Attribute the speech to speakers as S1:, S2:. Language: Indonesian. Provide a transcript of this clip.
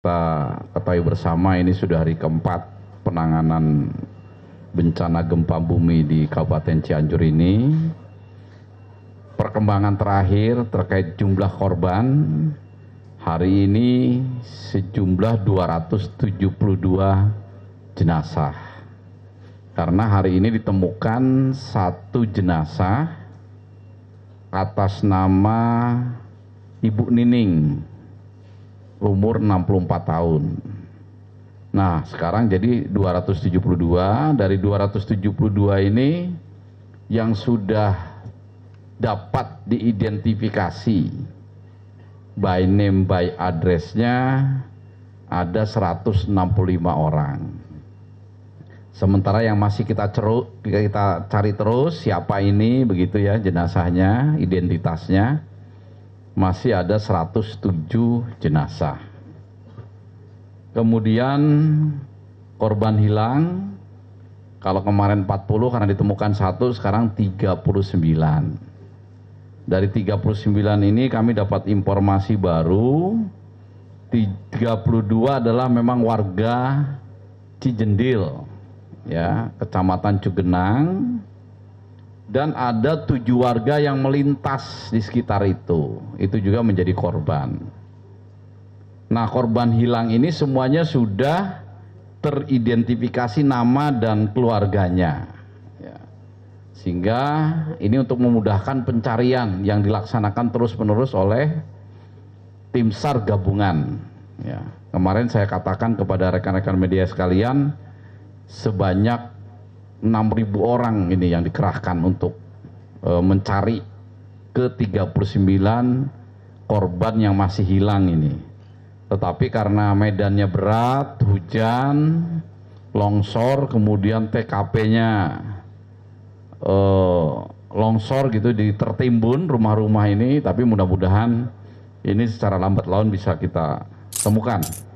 S1: Kita ketahui bersama ini sudah hari keempat penanganan bencana gempa bumi di Kabupaten Cianjur ini. Perkembangan terakhir terkait jumlah korban hari ini sejumlah 272 jenazah. Karena hari ini ditemukan satu jenazah atas nama Ibu Nining umur 64 tahun. Nah, sekarang jadi 272. Dari 272 ini yang sudah dapat diidentifikasi by name by addressnya ada 165 orang. Sementara yang masih kita ceruk, kita cari terus siapa ini begitu ya jenazahnya, identitasnya masih ada 107 jenazah. Kemudian korban hilang, kalau kemarin 40 karena ditemukan satu, sekarang 39 dari 39 ini kami dapat informasi baru 32 adalah memang warga Cijendil ya Kecamatan Cugenang dan ada tujuh warga yang melintas di sekitar itu. Itu juga menjadi korban. Nah, korban hilang ini semuanya sudah teridentifikasi nama dan keluarganya. Ya. Sehingga ini untuk memudahkan pencarian yang dilaksanakan terus-menerus oleh tim SAR gabungan. Ya. Kemarin saya katakan kepada rekan-rekan media sekalian, sebanyak 6.000 orang ini yang dikerahkan untuk e, mencari ke 39 korban yang masih hilang ini. Tetapi karena medannya berat, hujan, longsor, kemudian TKP-nya e, eh, longsor gitu di tertimbun rumah-rumah ini, tapi mudah-mudahan ini secara lambat laun bisa kita temukan.